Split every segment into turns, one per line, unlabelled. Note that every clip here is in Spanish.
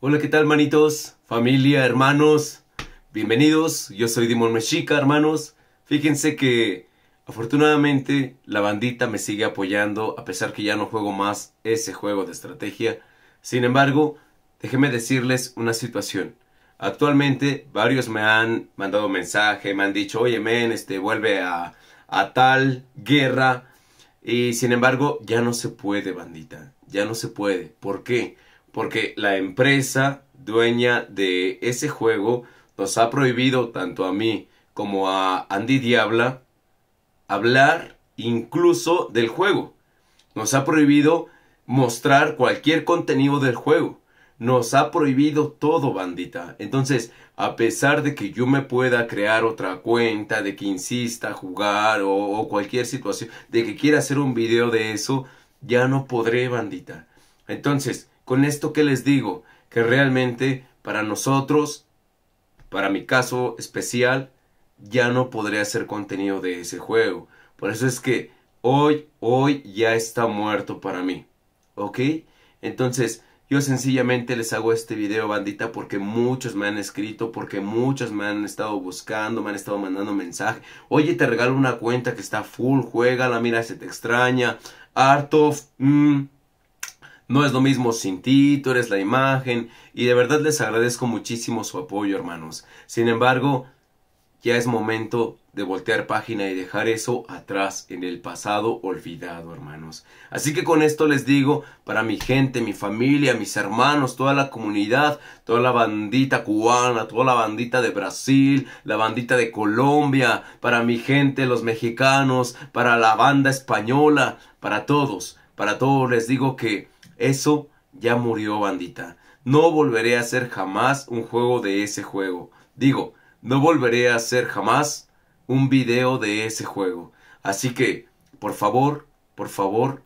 Hola, ¿qué tal, manitos? Familia, hermanos, bienvenidos. Yo soy Dimon Mexica, hermanos. Fíjense que afortunadamente la bandita me sigue apoyando a pesar que ya no juego más ese juego de estrategia. Sin embargo, déjenme decirles una situación. Actualmente varios me han mandado mensaje, me han dicho, oye, men, este, vuelve a, a tal guerra. Y sin embargo, ya no se puede, bandita. Ya no se puede. ¿Por qué? porque la empresa dueña de ese juego nos ha prohibido tanto a mí como a Andy Diabla hablar incluso del juego. Nos ha prohibido mostrar cualquier contenido del juego. Nos ha prohibido todo, bandita. Entonces, a pesar de que yo me pueda crear otra cuenta, de que insista jugar o, o, cualquier situación, de que quiera hacer un video de eso, ya no podré, bandita. Entonces, con esto que les digo, que realmente para nosotros, para mi caso especial, ya no podré hacer contenido de ese juego. Por eso es que hoy, hoy ya está muerto para mí. ¿Ok? Entonces, yo sencillamente les hago este video, bandita, porque muchos me han escrito, porque muchos me han estado buscando, me han estado mandando mensajes. Oye, te regalo una cuenta que está full, la mira, se te extraña. Art of... Mm, no es lo mismo sin ti, tú eres la imagen, y de verdad les agradezco muchísimo su apoyo, hermanos. Sin embargo, ya es momento de voltear página y dejar eso atrás en el pasado olvidado, hermanos. Así que con esto les digo, para mi gente, mi familia, mis hermanos, toda la comunidad, toda la bandita cubana, toda la bandita de Brasil, la bandita de Colombia, para mi gente, los mexicanos, para la banda española, para todos, para todos les digo que eso ya murió, bandita. No volveré a hacer jamás un juego de ese juego. Digo, no volveré a hacer jamás un video de ese juego. Así que, por favor, por favor,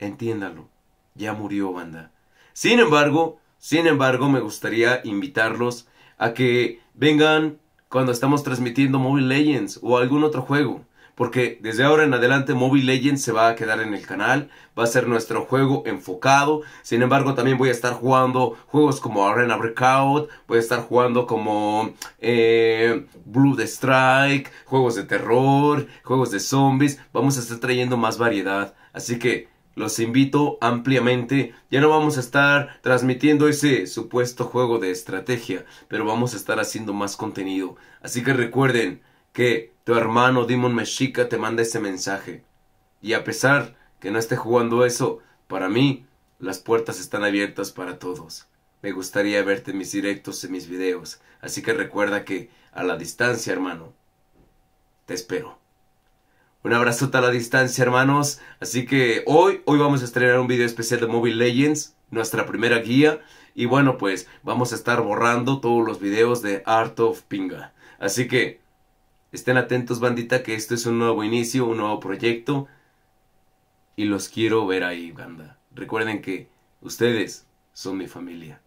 entiéndalo. Ya murió, banda. Sin embargo, sin embargo, me gustaría invitarlos a que vengan cuando estamos transmitiendo Mobile Legends o algún otro juego porque desde ahora en adelante Mobile Legends se va a quedar en el canal, va a ser nuestro juego enfocado, sin embargo también voy a estar jugando juegos como Arena Breakout, voy a estar jugando como eh, Blue Strike, juegos de terror, juegos de zombies, vamos a estar trayendo más variedad, así que los invito ampliamente. Ya no vamos a estar transmitiendo ese supuesto juego de estrategia, pero vamos a estar haciendo más contenido. Así que recuerden, que tu hermano Demon Mexica te manda ese mensaje. Y a pesar que no esté jugando eso, para mí las puertas están abiertas para todos. Me gustaría verte en mis directos, en mis videos. Así que recuerda que a la distancia, hermano, te espero. Un abrazote a la distancia, hermanos. Así que hoy, hoy vamos a estrenar un video especial de Mobile Legends, nuestra primera guía. Y bueno, pues vamos a estar borrando todos los videos de Art of Pinga. Así que Estén atentos, bandita, que esto es un nuevo inicio, un nuevo proyecto. Y los quiero ver ahí, banda. Recuerden que ustedes son mi familia.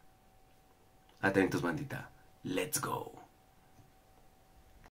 Atentos, bandita. Let's go.